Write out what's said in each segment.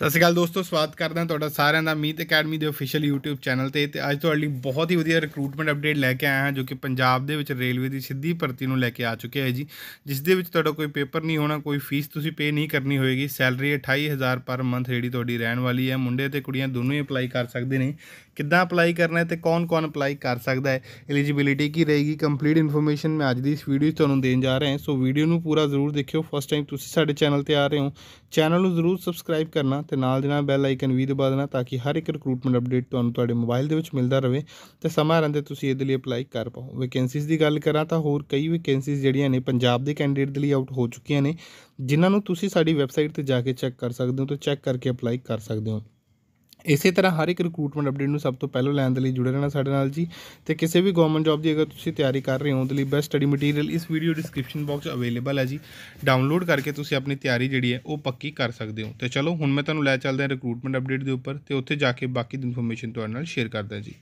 ਸਤਿ ਸ਼੍ਰੀ ਅਕਾਲ ਦੋਸਤੋ ਸਵਾਗਤ ਕਰਦਾ ਹਾਂ ਤੁਹਾਡਾ ਸਾਰਿਆਂ ਦਾ ਮੀਤ ਅਕੈਡਮੀ ਦੇ ਅਫੀਸ਼ੀਅਲ YouTube ਚੈਨਲ ਤੇ ਤੇ ਅੱਜ ਤੁਹਾਡੇ ਲਈ ਬਹੁਤ ਹੀ ਵਧੀਆ ਰਿਕਰੂਟਮੈਂਟ ਅਪਡੇਟ ਲੈ ਕੇ ਆਇਆ ਹਾਂ ਜੋ ਕਿ ਪੰਜਾਬ ਦੇ ਵਿੱਚ ਰੇਲਵੇ ਦੀ ਸਿੱਧੀ ਭਰਤੀ ਨੂੰ ਲੈ ਕੇ ਆ ਚੁੱਕਿਆ ਹੈ ਜੀ ਜਿਸ ਦੇ ਵਿੱਚ ਤੁਹਾਡਾ ਕੋਈ ਪੇਪਰ ਨਹੀਂ ਹੋਣਾ ਕੋਈ ਫੀਸ ਤੁਸੀਂ ਪੇ ਨਹੀਂ ਕਰਨੀ ਹੋਏਗੀ ਸੈਲਰੀ 28000 ਪਰ ਮੰਥ ਜਿਹੜੀ ਤੁਹਾਡੀ ਰਹਿਣ ਵਾਲੀ ਹੈ ਮੁੰਡੇ ਤੇ ਕੁੜੀਆਂ ਦੋਨੋਂ ਹੀ ਅਪਲਾਈ ਕਰ ਸਕਦੇ ਨੇ ਕਿੱਦਾਂ ਅਪਲਾਈ ਕਰਨਾ ਹੈ ਤੇ ਕੌਣ-ਕੌਣ ਅਪਲਾਈ ਕਰ ਸਕਦਾ ਹੈ ਐਲੀਜੀਬਿਲਿਟੀ ਕੀ ਰਹੇਗੀ ਕੰਪਲੀਟ ਇਨਫੋਰਮੇਸ਼ਨ ਮੈਂ ਅੱਜ ਦੀ ਇਸ ਵੀਡੀਓ 'ਚ ਤੁਹਾਨੂੰ ਦੇਣ ਜਾ ਰਿਹਾ ਹਾਂ ਸੋ ਵੀਡੀਓ ਨੂੰ ਪੂਰਾ ਜ਼ਰੂਰ ਦੇਖਿਓ ਫਸਟ ਟਾਈਮ ਤੁਸੀਂ ਸਾਡੇ ਚੈਨਲ ਤੇ ਆ ਰਹੇ ਹੋ ਚੈਨਲ ਨੂੰ ਜ਼ਰੂਰ ਸਬਸਕ੍ਰਾਈਬ ਕਰਨਾ ਤੇ ਨਾਲ ਦੇ ਨਾਲ ਬੈਲ ਆਈਕਨ ਵੀ ਦਬਾ ਦੇਣਾ ਤਾਂ ਕਿ ਹਰ ਇੱਕ ਰਿਕਰੂਟਮੈਂਟ ਅਪਡੇਟ ਤੁਹਾਨੂੰ ਤੁਹਾਡੇ ਮੋਬਾਈਲ ਦੇ ਵਿੱਚ ਮਿਲਦਾ ਰਹੇ ਤੇ ਸਮਾਂ ਰਹਿੰਦੇ ਤੁਸੀਂ ਇਹਦੇ ਲਈ ਅਪਲਾਈ ਕਰ ਪਾਓ ਵੈਕੈਂਸੀਜ਼ ਦੀ ਗੱਲ ਕਰਾਂ ਤਾਂ ਹੋਰ ਕਈ ਵੈਕੈਂਸੀਜ਼ ਜਿਹੜੀਆਂ ਨੇ ਪੰਜਾਬ ਦੇ ਕੈਂਡੀਡੇਟ ਦੇ ਲਈ ਆਊਟ ਹੋ ਚੁੱਕੀਆਂ ਨੇ ਜਿਨ੍ਹਾਂ ਨੂੰ ਤੁਸੀਂ ਸਾਡੀ ਵੈਬਸਾਈਟ ਤੇ ਜਾ ਕੇ ਚੈੱਕ ਕਰ ਸਕਦੇ ਹੋ ਤੇ ਚੈੱਕ ਕਰਕੇ ਅਪਲਾਈ ਕਰ ਸਕਦੇ ਹੋ ਇਸੇ ਤਰ੍ਹਾਂ ਹਰ ਇੱਕ ਰਿਕਰੂਟਮੈਂਟ ਅਪਡੇਟ ਨੂੰ ਸਭ ਤੋਂ ਪਹਿਲਾਂ ਲੈਣ ਦੇ ਲਈ ਜੁੜੇ ਰਹਿਣਾ ਸਾਡੇ ਨਾਲ ਜੀ ਤੇ ਕਿਸੇ ਵੀ ਗਵਰਨਮੈਂਟ ਜੌਬ ਦੀ ਅਗਰ ਤੁਸੀਂ ਤਿਆਰੀ ਕਰ ਰਹੇ ਹੋ ਉਹਦੇ ਲਈ ਬੈਸਟ ਸਟੱਡੀ ਮਟੀਰੀਅਲ ਇਸ ਵੀਡੀਓ ਡਿਸਕ੍ਰਿਪਸ਼ਨ ਬਾਕਸ ਅਵੇਲੇਬਲ ਹੈ ਜੀ ਡਾਊਨਲੋਡ ਕਰਕੇ ਤੁਸੀਂ ਆਪਣੀ ਤਿਆਰੀ ਜਿਹੜੀ ਹੈ ਉਹ ਪੱਕੀ ਕਰ ਸਕਦੇ ਹੋ ਤੇ ਚਲੋ ਹੁਣ ਮੈਂ ਤੁਹਾਨੂੰ ਲੈ ਚੱਲਦਾ ਹਾਂ ਰਿਕਰੂਟਮੈਂਟ ਅਪਡੇਟ ਦੇ ਉੱਪਰ ਤੇ ਉੱਥੇ ਜਾ ਕੇ ਬਾਕੀ ਦੀ ਇਨਫੋਰਮੇਸ਼ਨ ਤੁਹਾਡੇ ਨਾਲ ਸ਼ੇਅਰ ਕਰਦਾ ਜੀ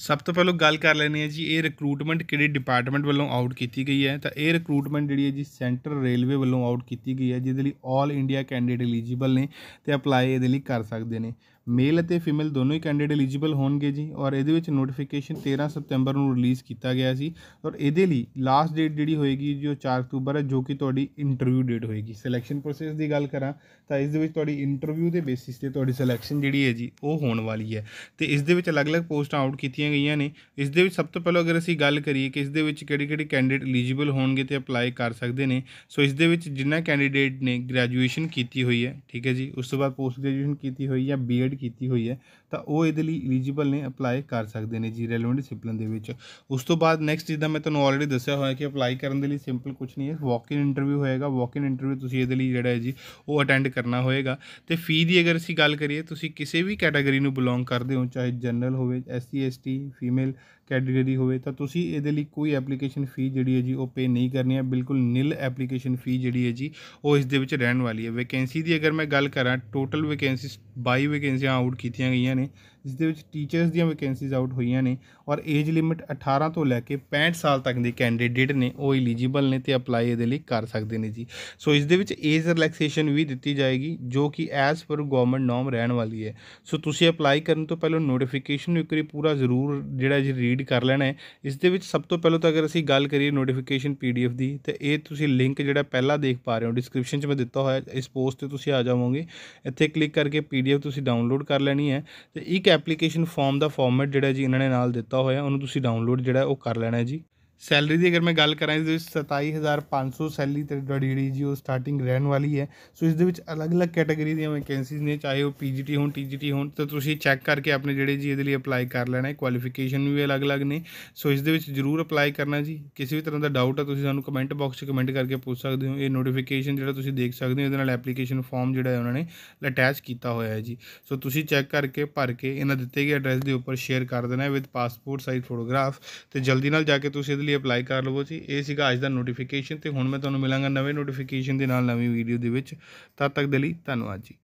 ਸਭ ਤੋਂ ਪਹਿਲਾਂ ਗੱਲ ਕਰ ਲੈਣੀ ਹੈ ਜੀ ਇਹ ਰਿਕਰੂਟਮੈਂਟ ਕਿਹੜੇ ਡਿਪਾਰਟਮੈਂਟ ਵੱਲੋਂ ਆਊਟ ਕੀਤੀ ਗਈ ਹੈ ਤਾਂ ਇਹ ਰਿਕਰੂਟਮੈਂਟ ਜਿਹੜੀ ਹੈ ਜੀ ਸੈਂਟਰ ਰੇਲਵੇ ਵੱਲੋਂ ਆਊਟ ਕੀਤੀ ਗਈ ਹੈ ਜਿਹਦੇ ਲਈ 올 ਇੰਡੀਆ ਕੈਂਡੀਡੇਟ ਐਲੀਜੀਬਲ ਨੇ ਤੇ ਅਪਲਾਈ ਇਹਦੇ ਲਈ ਕਰ ਸਕਦੇ ਨੇ ਮੇਲ ਅਤੇ ਫੀਮੇਲ ਦੋਨੋਂ ਹੀ ਕੈਂਡੀਡੇਟ ਐਲੀਜੀਬਲ ਹੋਣਗੇ ਜੀ ਔਰ ਇਹਦੇ ਵਿੱਚ ਨੋਟੀਫਿਕੇਸ਼ਨ 13 ਸਤੰਬਰ ਨੂੰ ਰਿਲੀਜ਼ ਕੀਤਾ ਗਿਆ ਸੀ ਔਰ ਇਹਦੇ ਲਈ ਲਾਸਟ ਡੇਟ ਜਿਹੜੀ ਹੋਏਗੀ ਜੋ 4 ਅਕਤੂਬਰ ਹੈ ਜੋ ਕਿ ਤੁਹਾਡੀ ਇੰਟਰਵਿਊ ਡੇਟ ਹੋਏਗੀ ਸਿਲੈਕਸ਼ਨ ਪ੍ਰੋਸੈਸ ਦੀ ਗੱਲ ਕਰਾਂ ਤਾਂ ਇਸ ਦੇ ਵਿੱਚ ਤੁਹਾਡੀ ਇੰਟਰਵਿਊ ਦੇ ਬੇਸਿਸ ਤੇ ਤੁਹਾਡੀ ਸਿਲੈਕਸ਼ਨ ਜਿਹੜੀ ਹੈ ਜੀ ਉਹ ਹੋਣ ਵਾਲੀ ਹੈ ਤੇ ਇਸ ਦੇ ਵਿੱਚ ਅਲੱਗ-ਅਲੱਗ ਪੋਸਟਾਂ ਆਊਟ ਕੀਤੀਆਂ ਗਈਆਂ ਨੇ ਇਸ ਦੇ ਵਿੱਚ ਸਭ ਤੋਂ ਪਹਿਲਾਂ ਅਗਰ ਅਸੀਂ ਗੱਲ ਕਰੀਏ ਕਿ ਇਸ ਦੇ ਵਿੱਚ ਕਿਹੜੇ-ਕਿਹੜੇ ਕੈਂਡੀਡੇਟ ਐਲੀਜੀਬਲ ਹੋਣਗੇ ਤੇ ਅਪਲਾਈ ਕਰ ਸਕਦੇ ਨੇ ਸੋ ਇਸ ਦੇ ਵਿੱਚ ਜਿੰਨਾ ਕੈਂਡੀਡੇਟ ਨੇ ਗ੍ਰੈਜੂਏਸ਼ਨ ਕੀਤੀ ਹੋਈ ਹੈ ਠੀਕ ਹੈ ਜੀ ਉਸ ਤੋਂ ਬਾਅਦ ਪੋਸਟ ਗ੍ਰੈਜੂਏਸ਼ਨ ਕੀਤੀ ਹੋਈ ਹੈ ਬੀਏ ਕੰਪਲੀਟ ਕੀਤੀ ਹੋਈ ਹੈ ਤਾਂ ਉਹ ਇਹਦੇ ਲਈ ਐਲੀਜੀਬਲ ਨੇ ਅਪਲਾਈ ਕਰ ਸਕਦੇ ਨੇ ਜੀ ਰੈਲੇਵੈਂਟ ਡਿਸਪਲਿਨ ਦੇ ਵਿੱਚ ਉਸ ਤੋਂ ਬਾਅਦ ਨੈਕਸਟ ਜਿੱਦਾਂ ਮੈਂ ਤੁਹਾਨੂੰ ਆਲਰੇਡੀ ਦੱਸਿਆ ਹੋਇਆ ਕਿ ਅਪਲਾਈ ਕਰਨ ਦੇ ਲਈ ਸਿੰਪਲ ਕੁਝ ਨਹੀਂ ਹੈ ਵਾਕ ਇਨ ਇੰਟਰਵਿਊ ਹੋਏਗਾ ਵਾਕ ਇਨ ਇੰਟਰਵਿਊ ਤੁਸੀਂ ਇਹਦੇ ਲਈ ਜਿਹੜਾ ਹੈ ਜੀ ਉਹ ਅਟੈਂਡ ਕਰਨਾ ਹੋਏਗਾ ਤੇ ਫੀ ਦੀ ਅਗਰ ਅਸੀਂ ਗੱਲ ਕਰੀਏ ਤੁਸੀਂ ਕਿਸੇ ਵੀ ਕੈਟਾਗਰੀ ਨੂੰ ਬਿਲੋਂਗ ਕਰਦੇ ਹੋ ਚਾਹੇ ਜਨਰਲ ਹੋਵੇ ਐਸਸੀ ਐਸਟੀ ਫੀਮੇਲ ਕੈਟਾਗਰੀ ਹੋਵੇ ਤਾਂ ਤੁਸੀਂ ਇਹਦੇ ਲਈ ਕੋਈ ਐਪਲੀਕੇਸ਼ਨ ਫੀ ਜਿਹੜੀ ਹੈ ਜੀ ਉਹ ਪੇ ਨਹੀਂ ਕਰਨੀ ਹੈ ਬਿਲਕੁਲ ਨਿਲ ਐਪਲੀਕੇਸ਼ਨ ਫੀ ਜਿਹੜੀ ਹੈ ਜੀ ਉਹ ਇਸ ਦੇ ਵਿੱਚ ਰਹਿਣ ਵਾਲੀ ਹੈ ਵੈਕੈਂਸੀ ਦੀ ਅਗਰ ਮੈਂ ਗੱਲ ਕਰਾਂ ਟੋਟਲ ਵੈਕੈਂਸੀ 22 ਵੈਕੈਂਸੀ ਵੈਕੈਂਸੀਆਂ ਆਊਟ ਕੀਤੀਆਂ ਗਈਆਂ ਨੇ ਜਿਸ ਦੇ ਵਿੱਚ ਟੀਚਰਸ ਦੀਆਂ ਵੈਕੈਂਸੀਜ਼ ਆਊਟ ਹੋਈਆਂ ਨੇ ਔਰ ਏਜ ਲਿਮਿਟ 18 ਤੋਂ ਲੈ ਕੇ 65 ਸਾਲ ਤੱਕ ਦੇ ਕੈਂਡੀਡੇਟ ਨੇ ਉਹ ਐਲੀਜੀਬਲ ਨੇ ਤੇ ਅਪਲਾਈ ਇਹਦੇ ਲਈ ਕਰ ਸਕਦੇ ਨੇ ਜੀ ਸੋ ਇਸ ਦੇ ਵਿੱਚ ਏਜ ਰਿਲੈਕਸੇਸ਼ਨ ਵੀ ਦਿੱਤੀ ਜਾਏਗੀ ਜੋ ਕਿ ਐਸ ਪਰ ਗਵਰਨਮੈਂਟ ਨਾਮ ਰਹਿਣ ਵਾਲੀ ਹੈ ਸੋ ਤੁਸੀਂ ਅਪਲਾਈ ਕਰਨ ਤੋਂ ਪਹਿਲਾਂ ਨੋਟੀਫਿਕੇਸ਼ਨ ਨੂੰ ਇੱਕ ਵਾਰੀ ਪੂਰਾ ਜ਼ਰੂਰ ਜਿਹੜਾ ਜੀ ਰੀਡ ਕਰ ਲੈਣਾ ਹੈ ਇਸ ਦੇ ਵਿੱਚ ਸਭ ਤੋਂ ਪਹਿਲਾਂ ਤਾਂ ਅਗਰ ਅਸੀਂ ਗੱਲ ਕਰੀਏ ਨੋਟੀਫਿਕੇਸ਼ਨ ਪੀਡੀਐਫ ਦੀ ਤੇ ਇਹ ਤੁਸੀਂ ਲਿੰਕ ਜਿਹੜਾ ਪਹਿਲਾਂ ਦੇਖ ਪਾ ਰਹੇ ਹੋ ਡਿਸਕ੍ਰਿਪਸ਼ਨ 'ਚ ਮੈਂ ਦਿੱਤਾ ਹੋਇਆ ਇਸ ਪੋਸਟ ਤੇ ਤੁਸੀਂ ਆ ਜਾਵੋਗੇ ਇੱਥੇ ਕਲਿੱਕ ਕਰਕੇ ਪੀਡੀਐਫ ਤੁਸੀਂ ਡਾਊਨਲੋਡ ਡਾਊਨਲੋਡ ਕਰ ਲੈਣੀ ਹੈ ਤੇ ਇੱਕ ਐਪਲੀਕੇਸ਼ਨ ਫਾਰਮ ਦਾ ਫਾਰਮੈਟ ਜਿਹੜਾ ਜੀ ਇਹਨਾਂ ਨੇ ਨਾਲ ਦਿੱਤਾ ਹੋਇਆ ਉਹਨੂੰ ਤੁਸੀਂ ਡਾਊਨਲੋਡ ਜਿਹੜਾ ਉਹ ਕਰ ਲੈਣਾ ਜੀ ਸੈਲਰੀ ਦੀ ਅਗਰ ਮੈਂ ਗੱਲ ਕਰਾਂ ਇਸ ਵਿੱਚ 27500 ਸੈਲਰੀ ਤੇ ਜਿਹੜੀ ਜੀ ਉਹ ਸਟਾਰਟਿੰਗ ਰਹਿਣ ਵਾਲੀ ਹੈ ਸੋ ਇਸ ਦੇ ਵਿੱਚ ਅਲੱਗ-ਅਲੱਗ ਕੈਟਾਗਰੀ ਦੀਆਂ ਵੈਕੈਂਸੀਜ਼ ਨੇ ਚਾਹੇ ਉਹ ਪੀਜੀਟੀ ਹੋਣ ਟੀਜੀਟੀ ਹੋਣ ਤਾਂ ਤੁਸੀਂ ਚੈੱਕ ਕਰਕੇ ਆਪਣੇ ਜਿਹੜੇ ਜੀ ਇਹਦੇ ਲਈ ਅਪਲਾਈ ਕਰ ਲੈਣਾ ਹੈ ਕੁਆਲੀਫਿਕੇਸ਼ਨ ਵੀ ਅਲੱਗ-ਅਲੱਗ ਨੇ ਸੋ ਇਸ ਦੇ ਵਿੱਚ ਜ਼ਰੂਰ ਅਪਲਾਈ ਕਰਨਾ ਜੀ ਕਿਸੇ ਵੀ ਤਰ੍ਹਾਂ ਦਾ ਡਾਊਟ ਹੈ ਤੁਸੀਂ ਸਾਨੂੰ ਕਮੈਂਟ ਬਾਕਸ 'ਚ ਕਮੈਂਟ ਕਰਕੇ ਪੁੱਛ ਸਕਦੇ ਹੋ ਇਹ ਨੋਟੀਫਿਕੇਸ਼ਨ ਜਿਹੜਾ ਤੁਸੀਂ ਦੇਖ ਸਕਦੇ ਹੋ ਇਹਦੇ ਨਾਲ ਐਪਲੀਕੇਸ਼ਨ ਫਾਰਮ ਜਿਹੜਾ ਹੈ ਉਹਨਾਂ ਨੇ ਅਟੈਚ ਕੀਤਾ ਹੋਇਆ ਹੈ ਜੀ ਸੋ ਤੁਸੀਂ ਚੈੱਕ ਕਰਕੇ ਭਰ ਕੇ ਇਹਨਾਂ ਦਿੱਤੇ ਗਏ ਐਡਰੈਸ ਦੇ ਉੱਪਰ ਸ਼ੇਅਰ ਕਰ ਦੇਣਾ ਹੈ ਵਿਦ ਪਾਸਪੋਰਟ ਸਾਈਜ਼ ਫੋਟੋਗ੍ਰਾਫ ਤੇ ਜਲਦੀ ਨਾਲ ਜਾ ਕੇ ਤੁਸੀਂ ਇਹਦੇ ਲਈ ਅਪਲਾਈ ਕਰ ਲਵੋ ਜੀ ਇਹ ਸੀਗਾ ਅੱਜ ਦਾ ਨੋਟੀਫਿਕੇਸ਼ਨ ਤੇ ਹੁਣ ਮੈਂ ਤੁਹਾਨੂੰ ਮਿਲਾਂਗਾ ਨਵੇਂ ਨੋਟੀਫਿਕੇਸ਼ਨ ਦੇ ਨਾਲ ਨਵੀਂ ਵੀਡੀਓ ਦੇ ਵਿੱਚ ਤਦ ਤੱਕ ਦੇ ਲਈ ਧੰਨਵਾਦ ਜੀ